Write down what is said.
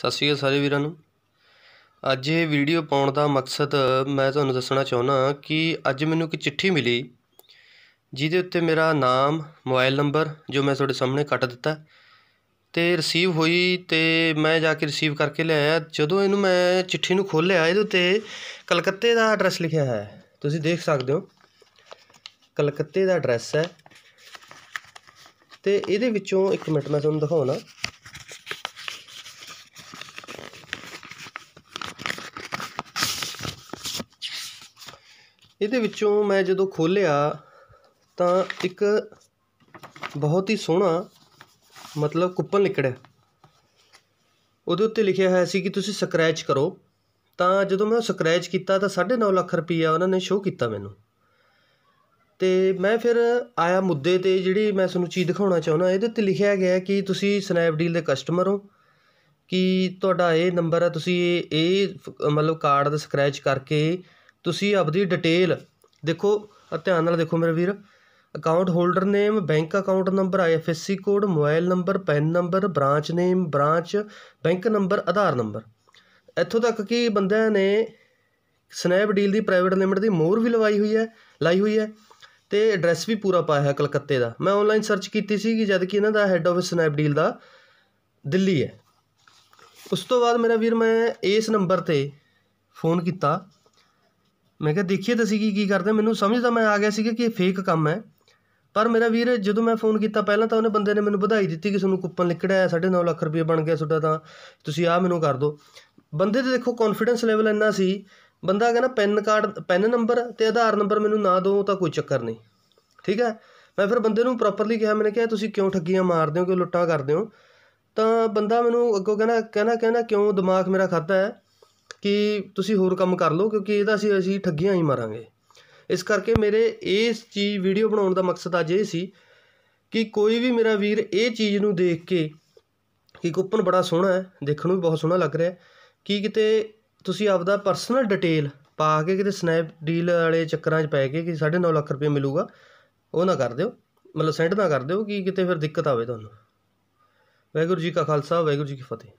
ਸਤਿ ਸ਼੍ਰੀ ਅਕਾਲ ਸਾਰੇ ਵੀਰਾਂ ਨੂੰ ਅੱਜ ਇਹ ਵੀਡੀਓ ਪਾਉਣ ਦਾ ਮਕਸਦ ਮੈਂ ਤੁਹਾਨੂੰ ਦੱਸਣਾ ਚਾਹੁੰਦਾ ਕਿ ਅੱਜ ਮੈਨੂੰ ਇੱਕ ਚਿੱਠੀ ਮਿਲੀ ਜਿਹਦੇ ਉੱਤੇ ਮੇਰਾ ਨਾਮ ਮੋਬਾਈਲ ਨੰਬਰ ਜੋ ਮੈਂ ਤੁਹਾਡੇ ਸਾਹਮਣੇ ਕੱਟ ਦਿੱਤਾ ਤੇ ਰਿਸੀਵ ਹੋਈ ਤੇ ਮੈਂ ਜਾ ਕੇ ਰਿਸੀਵ ਕਰਕੇ ਲਿਆਇਆ ਜਦੋਂ ਇਹਨੂੰ ਮੈਂ ਚਿੱਠੀ ਨੂੰ ਖੋਲ੍ਹਿਆ ਇਹਦੇ ਉੱਤੇ ਕਲਕੱਤੇ ਦਾ ਐਡਰੈਸ ਲਿਖਿਆ ਹੈ ਤੁਸੀਂ ਦੇਖ ਸਕਦੇ ਹੋ ਕਲਕੱਤੇ ਦਾ ਐਡਰੈਸ ਹੈ ਤੇ ਇਹਦੇ ਵਿੱਚੋਂ ਇੱਕ ਮਿੰਟ ਮੈਂ ਤੁਹਾਨੂੰ ਦਿਖਾਉਣਾ ਇਹਦੇ ਵਿੱਚੋਂ ਮੈਂ ਜਦੋਂ ਖੋਲ੍ਹਿਆ ਤਾਂ ਇੱਕ ਬਹੁਤ ਹੀ ਸੋਹਣਾ ਮਤਲਬ ਕੁੱਪਨ ਨਿਕੜਿਆ ਉਹਦੇ ਉੱਤੇ ਲਿਖਿਆ ਹੋਇਆ ਸੀ ਕਿ ਤੁਸੀਂ ਸਕ੍ਰੈਚ ਕਰੋ ਤਾਂ ਜਦੋਂ ਮੈਂ ਉਹ ਸਕ੍ਰੈਚ ਕੀਤਾ ਤਾਂ 9.5 ਲੱਖ ਰੁਪਈਆ ਉਹਨਾਂ ਨੇ ਸ਼ੋਅ ਕੀਤਾ ਮੈਨੂੰ ਤੇ ਮੈਂ ਫਿਰ ਆਇਆ ਮੁੱਦੇ ਤੇ ਜਿਹੜੀ ਮੈਂ ਤੁਹਾਨੂੰ ਚੀਜ਼ ਦਿਖਾਉਣਾ ਚਾਹੁੰਦਾ ਇਹਦੇ ਉੱਤੇ ਲਿਖਿਆ ਗਿਆ ਕਿ ਤੁਸੀਂ ਸਨੈਪਡੀਲ ਦੇ ਕਸਟਮਰ ਹੋ ਕਿ ਤੁਹਾਡਾ ਇਹ ਨੰਬਰ ਆ ਤੁਸੀਂ ਇਹ ਮਤਲਬ ਕਾਰਡ ਦਾ ਸਕ੍ਰੈਚ ਕਰਕੇ ਤੁਸੀਂ ਆਪਦੀ ਡਿਟੇਲ ਦੇਖੋ ਧਿਆਨ ਨਾਲ ਦੇਖੋ ਮੇਰੇ ਵੀਰ account holder name bank account number I F S C code mobile number PAN number branch name branch bank number Aadhaar number ਇੱਥੋਂ ਤੱਕ ਕਿ ਬੰਦਿਆਂ ਨੇ ਸਨੈਪ ਡੀਲ ਦੀ ਪ੍ਰਾਈਵੇਟ ਲਿਮਟ ਦੀ ਮੋਹਰ ਵੀ ਲਵਾਈ ਹੋਈ ਹੈ ਲਾਈ ਹੋਈ ਹੈ ਤੇ ਐਡਰੈਸ ਵੀ ਪੂਰਾ ਪਾਇਆ ਹੈ ਕਲਕੱਤੇ ਦਾ ਮੈਂ ਆਨਲਾਈਨ ਸਰਚ ਕੀਤੀ ਸੀ ਕਿ ਜਦ ਕਿ ਇਹਨਾਂ ਦਾ ਹੈੱਡ ਆਫਿਸ ਸਨੈਪ ਡੀਲ ਦਾ ਦਿੱਲੀ ਹੈ ਉਸ ਤੋਂ ਬਾਅਦ ਮੇਰਾ ਵੀਰ ਮੈਂ ਇਸ ਨੰਬਰ ਤੇ ਫੋਨ ਕੀਤਾ ਮੈਂ ਕਿਹਾ ਦੇਖੀਏ ਤਾਂ ਸੀ ਕੀ ਕਰਦੇ ਮੈਨੂੰ ਸਮਝ ਤਾਂ ਮੈਂ ਆ ਗਿਆ ਸੀਗਾ ਕਿ ਇਹ ਫੇਕ ਕੰਮ ਹੈ ਪਰ ਮੇਰਾ ਵੀਰ ਜਦੋਂ ਮੈਂ ਫੋਨ ਕੀਤਾ ਪਹਿਲਾਂ ਤਾਂ ਉਹਨੇ ਬੰਦੇ ਨੇ ਮੈਨੂੰ ਵਧਾਈ ਦਿੱਤੀ ਕਿ ਤੁਹਾਨੂੰ ਕੂਪਨ ਨਿਕੜਿਆ ਸਾਢੇ ਨੌ ਲੱਖ ਰੁਪਏ ਬਣ ਗਿਆ ਤੁਹਾਡਾ ਤਾਂ ਤੁਸੀਂ ਆ ਮੈਨੂੰ ਕਰ ਦਿਓ ਬੰਦੇ ਦੇ ਦੇਖੋ ਕੌਨਫੀਡੈਂਸ ਲੈਵਲ ਇੰਨਾ ਸੀ ਬੰਦਾ ਕਹਿੰਦਾ ਪੈਨ ਕਾਰਡ ਪੈਨ ਨੰਬਰ ਤੇ ਆਧਾਰ ਨੰਬਰ ਮੈਨੂੰ ਨਾ ਦਿਓ ਤਾਂ ਕੋਈ ਚੱਕਰ ਨਹੀਂ ਠੀਕ ਹੈ ਮੈਂ ਫਿਰ ਬੰਦੇ ਨੂੰ ਪ੍ਰੋਪਰਲੀ ਕਿਹਾ ਮੈਨੇ ਕਿਹਾ ਤੁਸੀਂ ਕਿਉਂ ਠੱਗੀਆਂ ਮਾਰਦੇ ਹੋ ਕਿਉਂ ਲੁੱਟਾਂ ਕਰਦੇ ਹੋ ਤਾਂ ਬੰਦਾ ਮੈਨੂੰ ਅੱਗੋਂ ਕਹਿੰਦਾ ਕਹਿੰਦਾ ਕਹਿੰਦਾ ਕਿਉਂ ਦਿਮਾਗ ਮੇਰਾ ਖਾਦਾ ਹੈ ਕਿ ਤੁਸੀਂ ਹੋਰ ਕੰਮ ਕਰ ਲਓ ਕਿਉਂਕਿ ਇਹਦਾ ਅਸੀਂ ਅਸੀਂ ਠੱਗੀਆਂ ਹੀ ਮਾਰਾਂਗੇ ਇਸ ਕਰਕੇ ਮੇਰੇ ਇਸ ਚੀਜ਼ ਵੀਡੀਓ ਬਣਾਉਣ ਦਾ ਮਕਸਦ ਅੱਜ ਇਹ ਸੀ ਕਿ ਕੋਈ ਵੀ ਮੇਰਾ ਵੀਰ ਇਹ ਚੀਜ਼ ਨੂੰ ਦੇਖ ਕੇ ਕਿ ਕੂਪਨ ਬੜਾ ਸੋਹਣਾ ਹੈ ਦੇਖਣ ਨੂੰ ਵੀ ਬਹੁਤ ਸੋਹਣਾ ਲੱਗ ਰਿਹਾ ਕਿ ਕਿਤੇ ਤੁਸੀਂ ਆਪਦਾ ਪਰਸਨਲ ਡਿਟੇਲ ਪਾ ਕੇ ਕਿਤੇ ਸਨੈਪ ਡੀਲ ਵਾਲੇ ਚੱਕਰਾਂ 'ਚ ਪੈ ਕੇ ਕਿ 9.5 ਲੱਖ ਰੁਪਏ ਮਿਲੂਗਾ ਉਹ ਨਾ ਕਰ ਦਿਓ ਮਤਲਬ ਸੈਂਡ ਨਾ ਕਰ ਦਿਓ ਕਿ ਕਿਤੇ ਫਿਰ ਦਿੱਕਤ ਆਵੇ ਤੁਹਾਨੂੰ ਵੈਗੁਰਜੀ ਜੀ ਕਾ ਖਾਲਸਾ ਵੈਗੁਰਜੀ ਜੀ ਕੀ ਫਤਿਹ